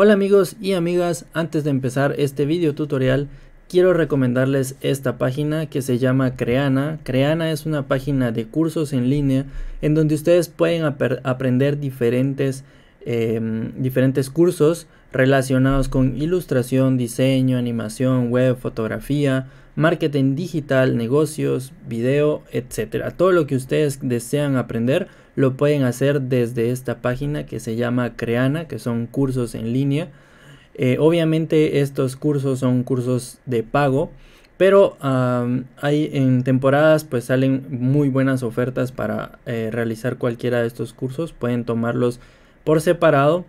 Hola amigos y amigas, antes de empezar este video tutorial quiero recomendarles esta página que se llama Creana. Creana es una página de cursos en línea en donde ustedes pueden aprender diferentes Em, diferentes cursos relacionados con ilustración, diseño, animación, web, fotografía, marketing digital, negocios, video, etcétera. Todo lo que ustedes desean aprender lo pueden hacer desde esta página que se llama Creana, que son cursos en línea. Eh, obviamente estos cursos son cursos de pago, pero hay en temporadas pues salen muy buenas ofertas para eh, realizar cualquiera de estos cursos. Pueden tomarlos por separado.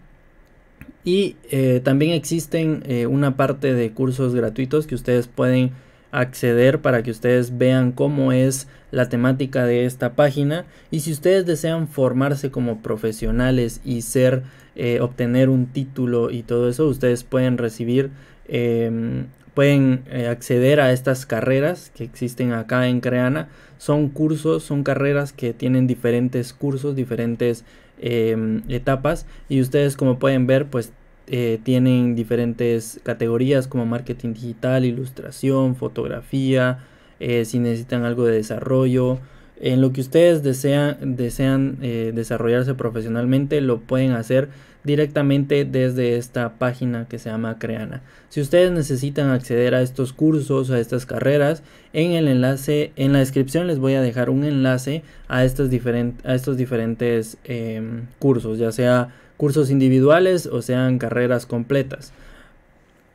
Y eh, también existen eh, una parte de cursos gratuitos que ustedes pueden acceder para que ustedes vean cómo es la temática de esta página y si ustedes desean formarse como profesionales y ser eh, obtener un título y todo eso ustedes pueden recibir em, pueden acceder a estas carreras que existen acá en Creana son cursos son carreras que tienen diferentes cursos diferentes Em, etapas y ustedes como pueden ver pues eh, tienen diferentes categorías como marketing digital, ilustración, fotografía, eh, si necesitan algo de desarrollo. En lo que ustedes desean, desean eh, desarrollarse profesionalmente lo pueden hacer directamente desde esta página que se llama Creana. Si ustedes necesitan acceder a estos cursos, a estas carreras, en el enlace, en la descripción les voy a dejar un enlace a, a estos diferentes em, cursos, ya sea cursos individuales o sean carreras completas.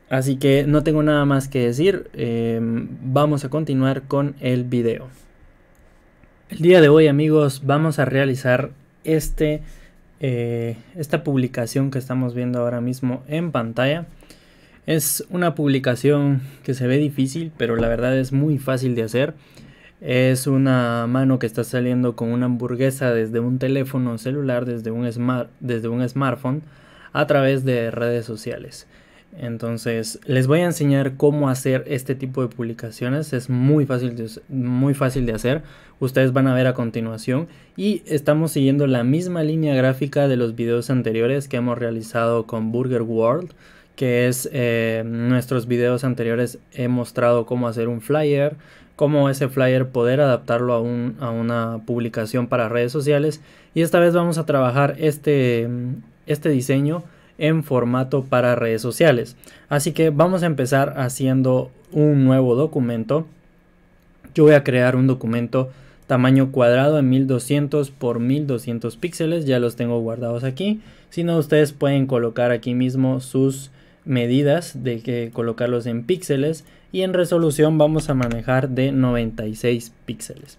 Así que no tengo nada más que decir, em, vamos a continuar con el video. El día de hoy amigos vamos a realizar este eh, esta publicación que estamos viendo ahora mismo en pantalla. Es una publicación que se ve difícil, pero la verdad es muy fácil de hacer. Es una mano que está saliendo con una hamburguesa desde un teléfono celular, desde un, smart, desde un smartphone, a través de redes sociales. Entonces, les voy a enseñar cómo hacer este tipo de publicaciones. Es muy fácil de, muy fácil de hacer. Ustedes van a ver a continuación. Y estamos siguiendo la misma línea gráfica de los videos anteriores que hemos realizado con Burger World. Que es eh, nuestros videos anteriores he mostrado cómo hacer un flyer. Cómo ese flyer poder adaptarlo a, una publicación para redes sociales. Y esta vez vamos a trabajar este, este diseño en formato para redes sociales. Así que vamos a empezar haciendo un nuevo documento. Yo voy a crear un documento tamaño cuadrado en 1200 por 1200 píxeles. Ya los tengo guardados aquí. Si no, ustedes pueden colocar aquí mismo sus medidas de que colocarlos en píxeles y en resolución vamos a manejar de 96 píxeles.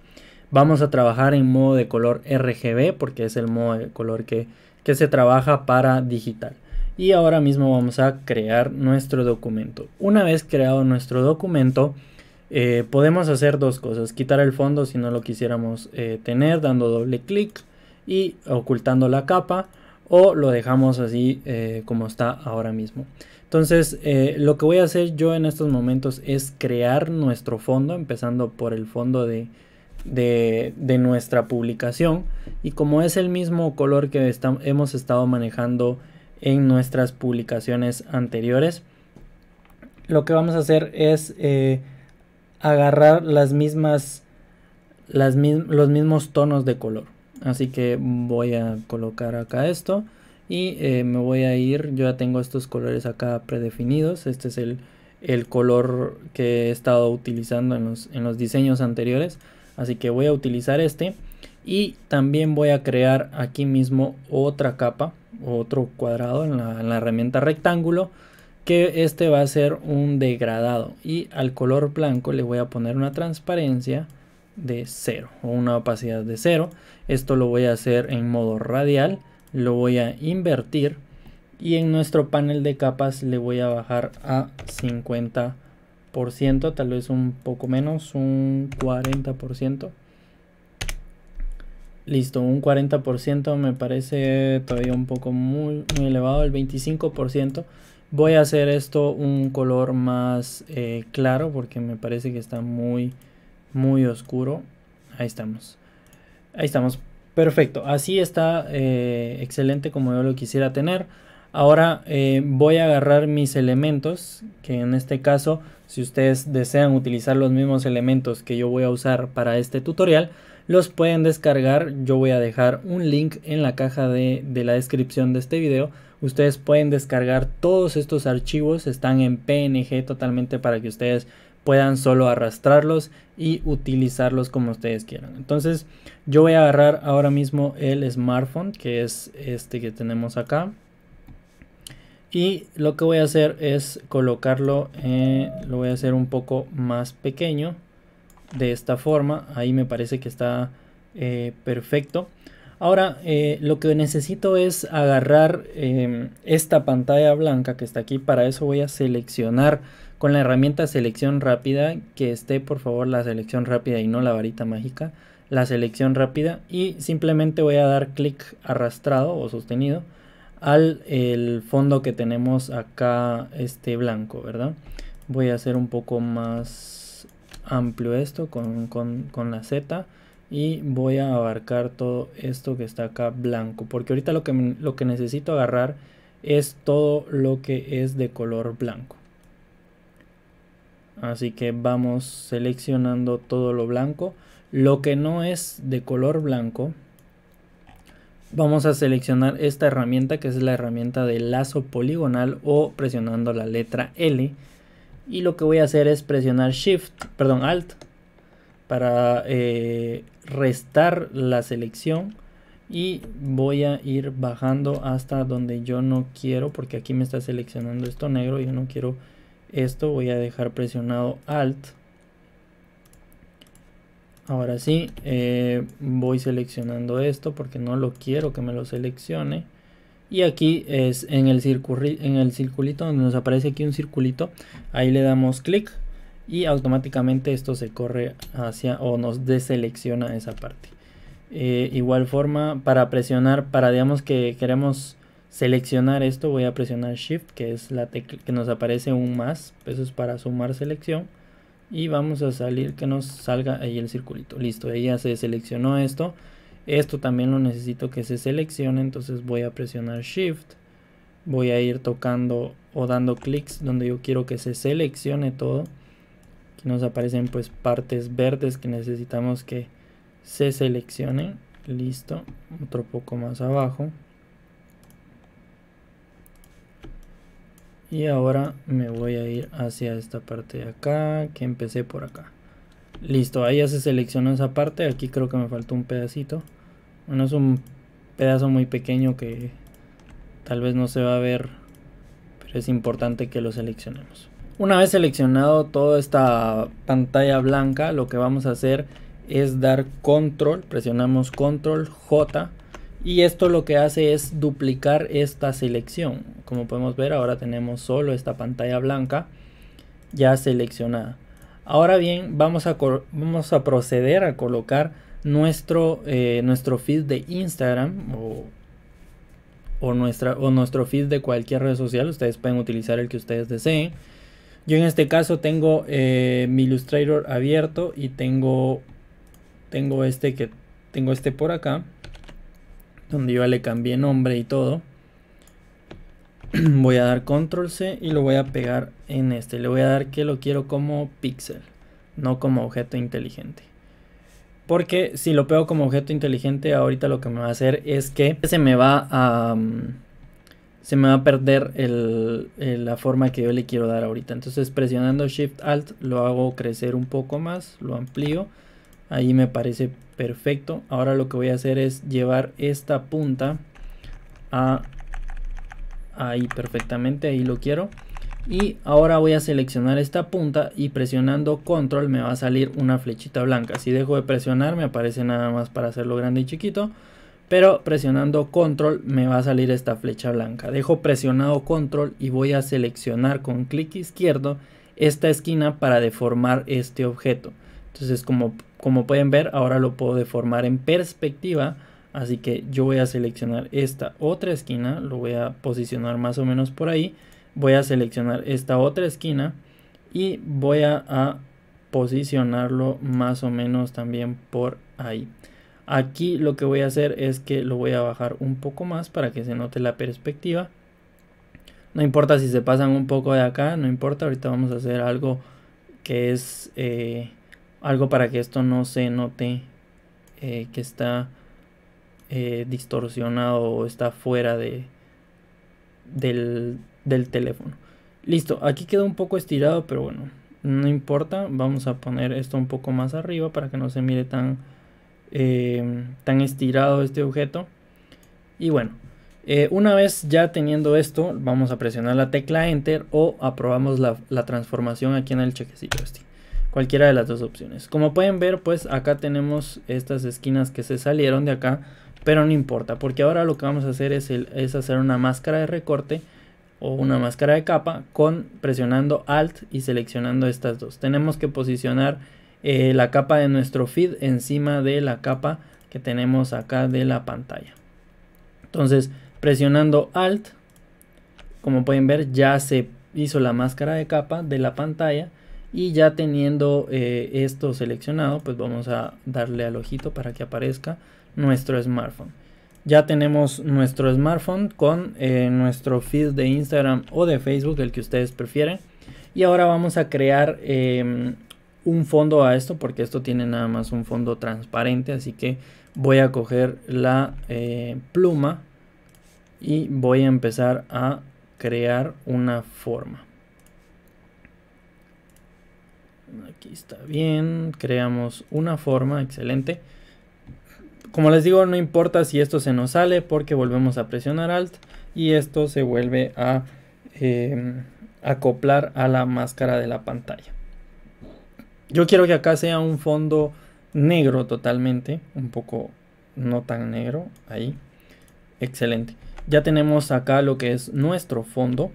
Vamos a trabajar en modo de color RGB porque es el modo de color que, que se trabaja para digital y ahora mismo vamos a crear nuestro documento. Una vez creado nuestro documento, eh, podemos hacer dos cosas, quitar el fondo si no lo quisiéramos eh, tener dando doble clic y ocultando la capa o lo dejamos así eh, como está ahora mismo. Entonces lo que voy a hacer yo en estos momentos es crear nuestro fondo empezando por el fondo de, nuestra publicación y como es el mismo color que hemos estado manejando en nuestras publicaciones anteriores. Lo que vamos a hacer es eh, agarrar las mismas, las los mismos tonos de color. Así que voy a colocar acá esto y eh, me voy a ir, yo ya tengo estos colores acá predefinidos, este es el, color que he estado utilizando en los, en los diseños anteriores, así que voy a utilizar este y también voy a crear aquí mismo otra capa, otro cuadrado en la, herramienta rectángulo, que este va a ser un degradado. Y al color blanco le voy a poner una transparencia de 0 o una opacidad de 0. Esto lo voy a hacer en modo radial, lo voy a invertir y en nuestro panel de capas le voy a bajar a 50%, tal vez un poco menos, un 40%. Listo, un 40% me parece todavía un poco muy, muy elevado, el 25%. Voy a hacer esto un color más eh, claro porque me parece que está muy, muy oscuro. Ahí estamos. Ahí estamos. Perfecto. Así está eh, excelente como yo lo quisiera tener. Ahora eh, voy a agarrar mis elementos, que en este caso, si ustedes desean utilizar los mismos elementos que yo voy a usar para este tutorial, los pueden descargar. Yo voy a dejar un link en la caja de, la descripción de este video. Ustedes pueden descargar todos estos archivos, están en PNG totalmente para que ustedes puedan solo arrastrarlos y utilizarlos como ustedes quieran. Entonces yo voy a agarrar ahora mismo el smartphone que es este que tenemos acá. Y lo que voy a hacer es colocarlo, lo voy a hacer un poco más pequeño de esta forma. Ahí me parece que está eh, perfecto. Ahora, eh, lo que necesito es agarrar em, esta pantalla blanca que está aquí. Para eso voy a seleccionar con la herramienta selección rápida, que esté por favor la selección rápida y no la varita mágica. La selección rápida y simplemente voy a dar clic arrastrado o sostenido al el fondo que tenemos acá este blanco, ¿verdad? Voy a hacer un poco más amplio esto con, con, con la Z y voy a abarcar todo esto que está acá blanco porque ahorita lo que, lo que necesito agarrar es todo lo que es de color blanco así que vamos seleccionando todo lo blanco lo que no es de color blanco vamos a seleccionar esta herramienta que es la herramienta de lazo poligonal o presionando la letra L y lo que voy a hacer es presionar Shift, perdón, Alt, para eh, restar la selección y voy a ir bajando hasta donde yo no quiero porque aquí me está seleccionando esto negro yo no quiero esto voy a dejar presionado alt ahora sí eh, voy seleccionando esto porque no lo quiero que me lo seleccione y aquí es en el, en el circulito, donde nos aparece aquí un circulito, ahí le damos clic y automáticamente esto se corre hacia o nos deselecciona esa parte. Eh, igual forma, para presionar, para digamos que queremos seleccionar esto, voy a presionar Shift, que es la tecla que nos aparece un más, eso es para sumar selección. Y vamos a salir que nos salga ahí el circulito. Listo, ahí ya se seleccionó esto. Esto también lo necesito que se seleccione, entonces voy a presionar Shift. Voy a ir tocando o dando clics donde yo quiero que se seleccione todo. Aquí nos aparecen pues partes verdes que necesitamos que se seleccione Listo, otro poco más abajo. Y ahora me voy a ir hacia esta parte de acá, que empecé por acá. Listo, ahí ya se seleccionó esa parte, aquí creo que me faltó un pedacito. Bueno, es un pedazo muy pequeño que tal vez no se va a ver, pero es importante que lo seleccionemos. Una vez seleccionado toda esta pantalla blanca, lo que vamos a hacer es dar control, presionamos control J y esto lo que hace es duplicar esta selección. Como podemos ver ahora tenemos solo esta pantalla blanca ya seleccionada. Ahora bien, vamos a, vamos a proceder a colocar nuestro, eh, nuestro feed de Instagram o, nuestra, o nuestro feed de cualquier red social. Ustedes pueden utilizar el que ustedes deseen. Yo en este caso tengo eh, mi Illustrator abierto y tengo, tengo, este que, tengo este por acá, donde yo le cambié nombre y todo. voy a dar control C y lo voy a pegar en este. Le voy a dar que lo quiero como pixel, no como objeto inteligente. Porque si lo pego como objeto inteligente, ahorita lo que me va a hacer es que se me va a... Mm, se me va a perder la forma que yo le quiero dar ahorita. Entonces presionando Shift Alt lo hago crecer un poco más, lo amplío. Ahí me parece perfecto. Ahora lo que voy a hacer es llevar esta punta a ahí perfectamente, ahí lo quiero y ahora voy a seleccionar esta punta y presionando control me va a salir una flechita blanca si dejo de presionar me aparece nada más para hacerlo grande y chiquito pero presionando control me va a salir esta flecha blanca dejo presionado control y voy a seleccionar con clic izquierdo esta esquina para deformar este objeto entonces como, como pueden ver ahora lo puedo deformar en perspectiva así que yo voy a seleccionar esta otra esquina lo voy a posicionar más o menos por ahí voy a seleccionar esta otra esquina y voy a, posicionarlo más o menos también por ahí. Aquí lo que voy a hacer es que lo voy a bajar un poco más para que se note la perspectiva. No importa si se pasan un poco de acá, no importa, ahorita vamos a hacer algo que es eh, algo para que esto no se note eh, que está eh, distorsionado o está fuera de, del, del teléfono. Listo, aquí quedó un poco estirado, pero bueno, no importa. Vamos a poner esto un poco más arriba para que no se mire tan, eh, tan estirado este objeto. Y bueno, eh, una vez ya teniendo esto, vamos a presionar la tecla Enter o aprobamos la, transformación aquí en el chequecito este. Cualquiera de las dos opciones. Como pueden ver, pues acá tenemos estas esquinas que se salieron de acá, pero no importa, porque ahora lo que vamos a hacer es, es hacer una máscara de recorte o una máscara de capa con presionando alt y seleccionando estas dos. Tenemos que posicionar eh, la capa de nuestro feed encima de la capa que tenemos acá de la pantalla. Entonces presionando alt, como pueden ver ya se hizo la máscara de capa de la pantalla y ya teniendo eh, esto seleccionado pues vamos a darle al ojito para que aparezca nuestro smartphone ya tenemos nuestro smartphone con eh, nuestro feed de Instagram o de Facebook, el que ustedes prefieren. Y ahora vamos a crear em, un fondo a esto porque esto tiene nada más un fondo transparente. Así que voy a coger la eh, pluma y voy a empezar a crear una forma. Aquí está bien, creamos una forma, excelente. Como les digo, no importa si esto se nos sale porque volvemos a presionar Alt y esto se vuelve a em, acoplar a la máscara de la pantalla. Yo quiero que acá sea un fondo negro totalmente, un poco no tan negro, ahí. Excelente. Ya tenemos acá lo que es nuestro fondo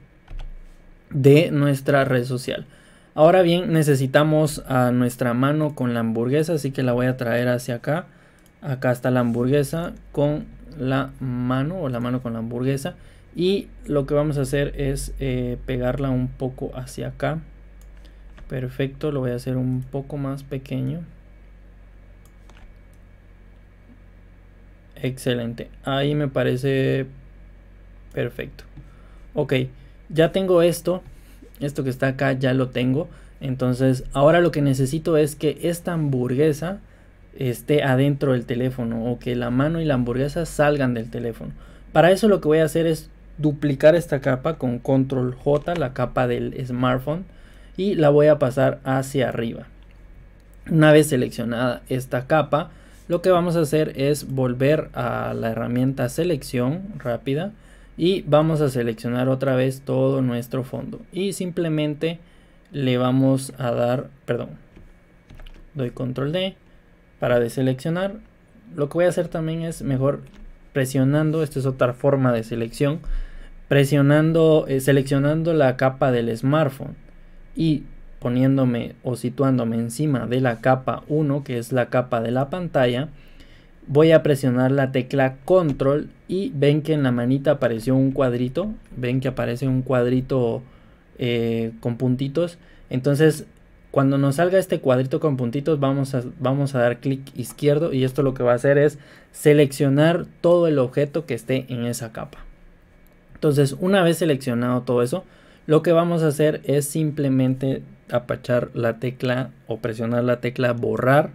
de nuestra red social. Ahora bien, necesitamos a nuestra mano con la hamburguesa, así que la voy a traer hacia acá Acá está la hamburguesa con la mano o la mano con la hamburguesa. Y lo que vamos a hacer es eh, pegarla un poco hacia acá. Perfecto, lo voy a hacer un poco más pequeño. Excelente, ahí me parece perfecto. Ok, ya tengo esto, esto que está acá ya lo tengo. Entonces ahora lo que necesito es que esta hamburguesa esté adentro del teléfono o que la mano y la hamburguesa salgan del teléfono. Para eso lo que voy a hacer es duplicar esta capa con control J, la capa del smartphone, y la voy a pasar hacia arriba. Una vez seleccionada esta capa, lo que vamos a hacer es volver a la herramienta selección rápida y vamos a seleccionar otra vez todo nuestro fondo y simplemente le vamos a dar, perdón, doy control D para deseleccionar. Lo que voy a hacer también es mejor presionando, esta es otra forma de selección, presionando, eh, seleccionando la capa del smartphone y poniéndome o situándome encima de la capa 1, que es la capa de la pantalla, voy a presionar la tecla control y ven que en la manita apareció un cuadrito, ven que aparece un cuadrito eh, con puntitos, entonces cuando nos salga este cuadrito con puntitos vamos a, vamos a dar clic izquierdo y esto lo que va a hacer es seleccionar todo el objeto que esté en esa capa. Entonces una vez seleccionado todo eso, lo que vamos a hacer es simplemente apachar la tecla o presionar la tecla borrar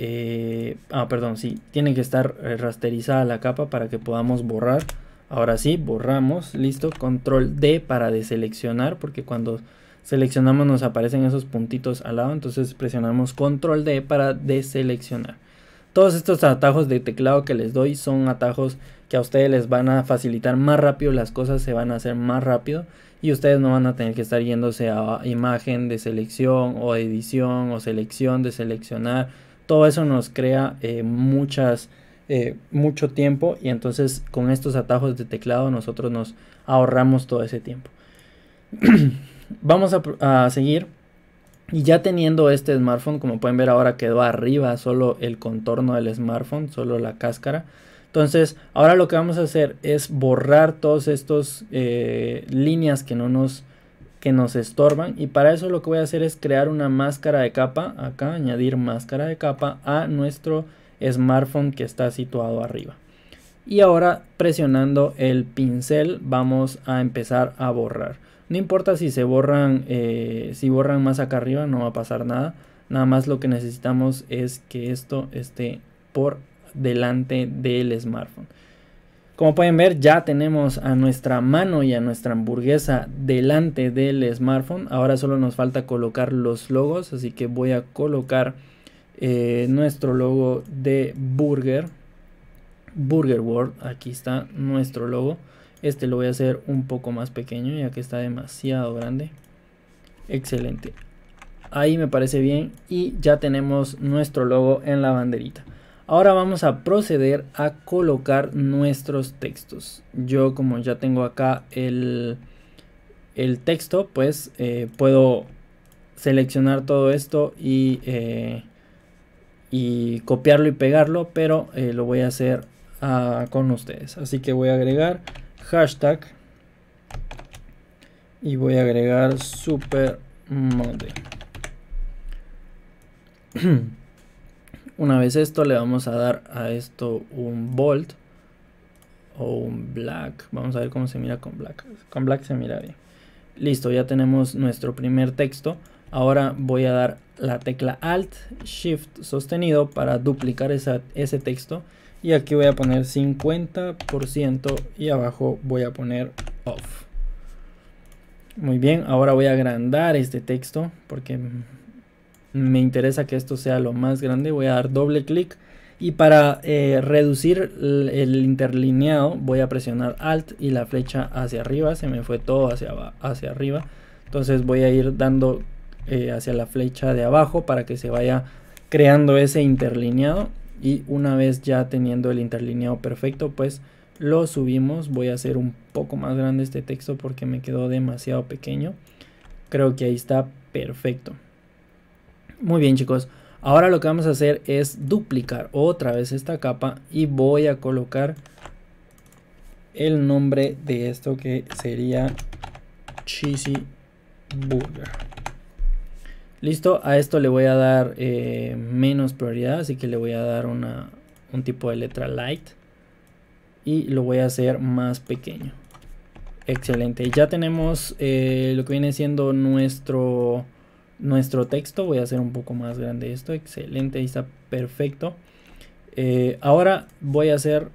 eh, ah, perdón, sí, tiene que estar eh, rasterizada la capa para que podamos borrar. Ahora sí, borramos, listo, control D para deseleccionar, porque cuando seleccionamos, nos aparecen esos puntitos al lado, entonces presionamos control D para deseleccionar. Todos estos atajos de teclado que les doy son atajos que a ustedes les van a facilitar más rápido, las cosas se van a hacer más rápido y ustedes no van a tener que estar yéndose a imagen de selección o edición o selección de seleccionar. Todo eso nos crea eh, muchas, eh, mucho tiempo y entonces con estos atajos de teclado nosotros nos ahorramos todo ese tiempo. vamos a, seguir. Y ya teniendo este smartphone, como pueden ver ahora quedó arriba solo el contorno del smartphone, solo la cáscara. Entonces, ahora lo que vamos a hacer es borrar todas estas eh, líneas que no nos, que nos estorban. Y para eso lo que voy a hacer es crear una máscara de capa. Acá, añadir máscara de capa a nuestro smartphone que está situado arriba. Y ahora presionando el pincel vamos a empezar a borrar. No importa si se borran, eh, si borran más acá arriba, no va a pasar nada. Nada más lo que necesitamos es que esto esté por delante del smartphone. Como pueden ver, ya tenemos a nuestra mano y a nuestra hamburguesa delante del smartphone. Ahora solo nos falta colocar los logos, así que voy a colocar eh, nuestro logo de Burger. Burger World, aquí está nuestro logo. Este lo voy a hacer un poco más pequeño ya que está demasiado grande. Excelente. Ahí me parece bien y ya tenemos nuestro logo en la banderita. Ahora vamos a proceder a colocar nuestros textos. Yo como ya tengo acá el, el texto, pues eh, puedo seleccionar todo esto y, eh, y copiarlo y pegarlo, pero eh, lo voy a hacer ah, con ustedes. Así que voy a agregar hashtag y voy a agregar supermode. Una vez esto le vamos a dar a esto un bold o un black. Vamos a ver cómo se mira con black. Con black se mira bien. Listo, ya tenemos nuestro primer texto. Ahora voy a dar la tecla Alt Shift sostenido para duplicar esa, ese texto y aquí voy a poner 50% y abajo voy a poner off. Muy bien, ahora voy a agrandar este texto porque me interesa que esto sea lo más grande. Voy a dar doble clic y para eh, reducir el, interlineado voy a presionar Alt y la flecha hacia arriba. Se me fue todo hacia, hacia arriba. Entonces voy a ir dando eh, hacia la flecha de abajo para que se vaya creando ese interlineado y una vez ya teniendo el interlineado perfecto pues lo subimos voy a hacer un poco más grande este texto porque me quedó demasiado pequeño creo que ahí está perfecto muy bien chicos ahora lo que vamos a hacer es duplicar otra vez esta capa y voy a colocar el nombre de esto que sería cheesy burger Listo, a esto le voy a dar eh, menos prioridad, así que le voy a dar un tipo de letra light. Y lo voy a hacer más pequeño. Excelente, ya tenemos eh, lo que viene siendo nuestro, nuestro texto. Voy a hacer un poco más grande esto. Excelente, ahí está perfecto. Eh, ahora voy a hacer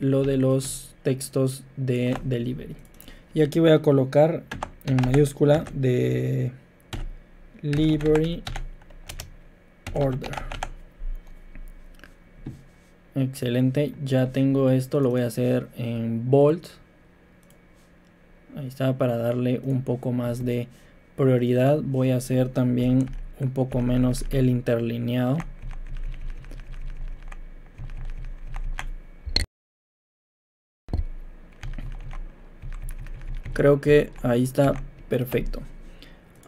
lo de los textos de delivery. Y aquí voy a colocar en mayúscula de library order excelente ya tengo esto lo voy a hacer en bold ahí está para darle un poco más de prioridad voy a hacer también un poco menos el interlineado creo que ahí está perfecto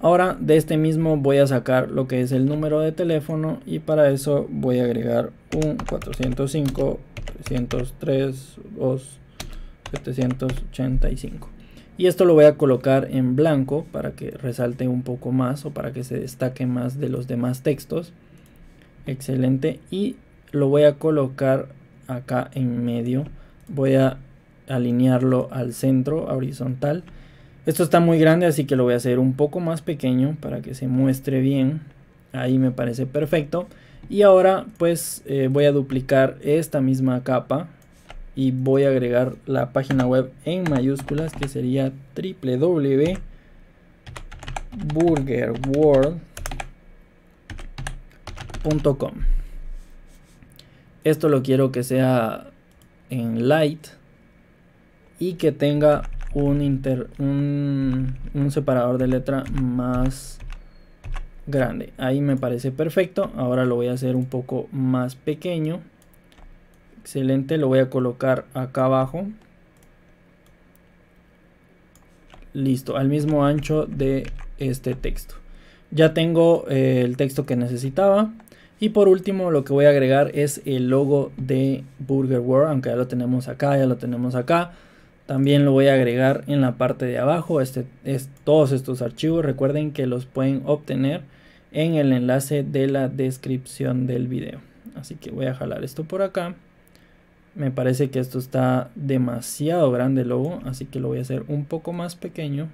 Ahora de este mismo voy a sacar lo que es el número de teléfono y para eso voy a agregar un 405 303 2 785. Y esto lo voy a colocar en blanco para que resalte un poco más o para que se destaque más de los demás textos. Excelente. Y lo voy a colocar acá en medio. Voy a alinearlo al centro horizontal esto está muy grande, así que lo voy a hacer un poco más pequeño para que se muestre bien. Ahí me parece perfecto. Y ahora pues eh, voy a duplicar esta misma capa y voy a agregar la página web en mayúsculas que sería www.burgerworld.com. Esto lo quiero que sea en light y que tenga un, inter, un, separador de letra más grande. Ahí me parece perfecto. Ahora lo voy a hacer un poco más pequeño. Excelente, lo voy a colocar acá abajo. Listo, al mismo ancho de este texto. Ya tengo eh, el texto que necesitaba. Y por último lo que voy a agregar es el logo de Burger World, aunque ya lo tenemos acá, ya lo tenemos acá. También lo voy a agregar en la parte de abajo. Este, es, todos estos archivos recuerden que los pueden obtener en el enlace de la descripción del video. Así que voy a jalar esto por acá. Me parece que esto está demasiado grande el logo, así que lo voy a hacer un poco más pequeño.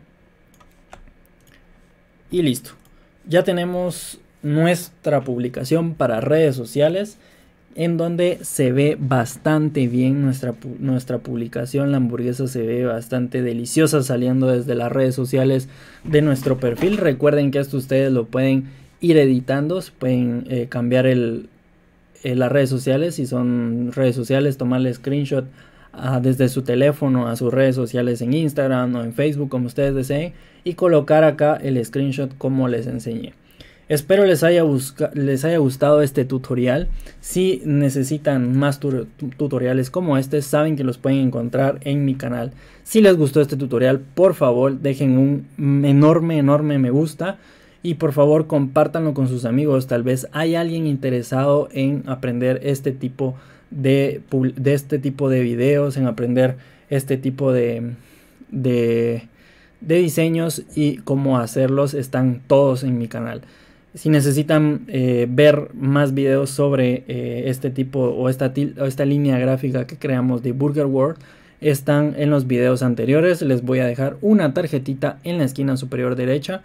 Y listo. Ya tenemos nuestra publicación para redes sociales en donde se ve bastante bien nuestra, nuestra, publicación. La hamburguesa se ve bastante deliciosa saliendo desde las redes sociales de nuestro perfil. Recuerden que esto ustedes lo pueden ir editando, pueden eh, cambiar el, eh, las redes sociales, si son redes sociales, tomarle screenshot ah, desde su teléfono a sus redes sociales en Instagram o en Facebook, como ustedes deseen, y colocar acá el screenshot como les enseñé. Espero les haya, gustado este tutorial. Si necesitan más tutoriales como este, saben que los pueden encontrar en mi canal. Si les gustó este tutorial, por favor dejen un enorme, enorme me gusta. Y por favor compártanlo con sus amigos. Tal vez hay alguien interesado en aprender este tipo de, este tipo de videos, en aprender este tipo de diseños y cómo hacerlos. Están todos en mi canal. Si necesitan eh, ver más videos sobre eh, este tipo o esta, línea gráfica que creamos de Burger World, están en los videos anteriores. Les voy a dejar una tarjetita en la esquina superior derecha.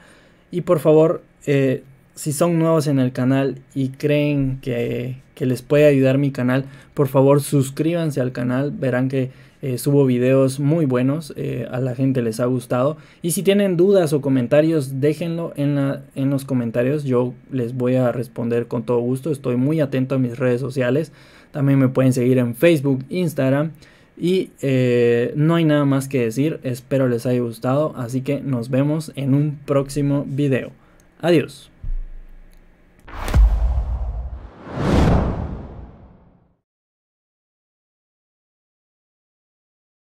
Y por favor, eh, si son nuevos en el canal y creen que les puede ayudar mi canal, por favor suscríbanse al canal. Verán que eh, subo videos muy buenos, eh, a la gente les ha gustado. Y si tienen dudas o comentarios, déjenlo en, la, en los comentarios. Yo les voy a responder con todo gusto. Estoy muy atento a mis redes sociales. También me pueden seguir en Facebook, Instagram. Y eh, no hay nada más que decir. Espero les haya gustado. Así que nos vemos en un próximo video. Adiós.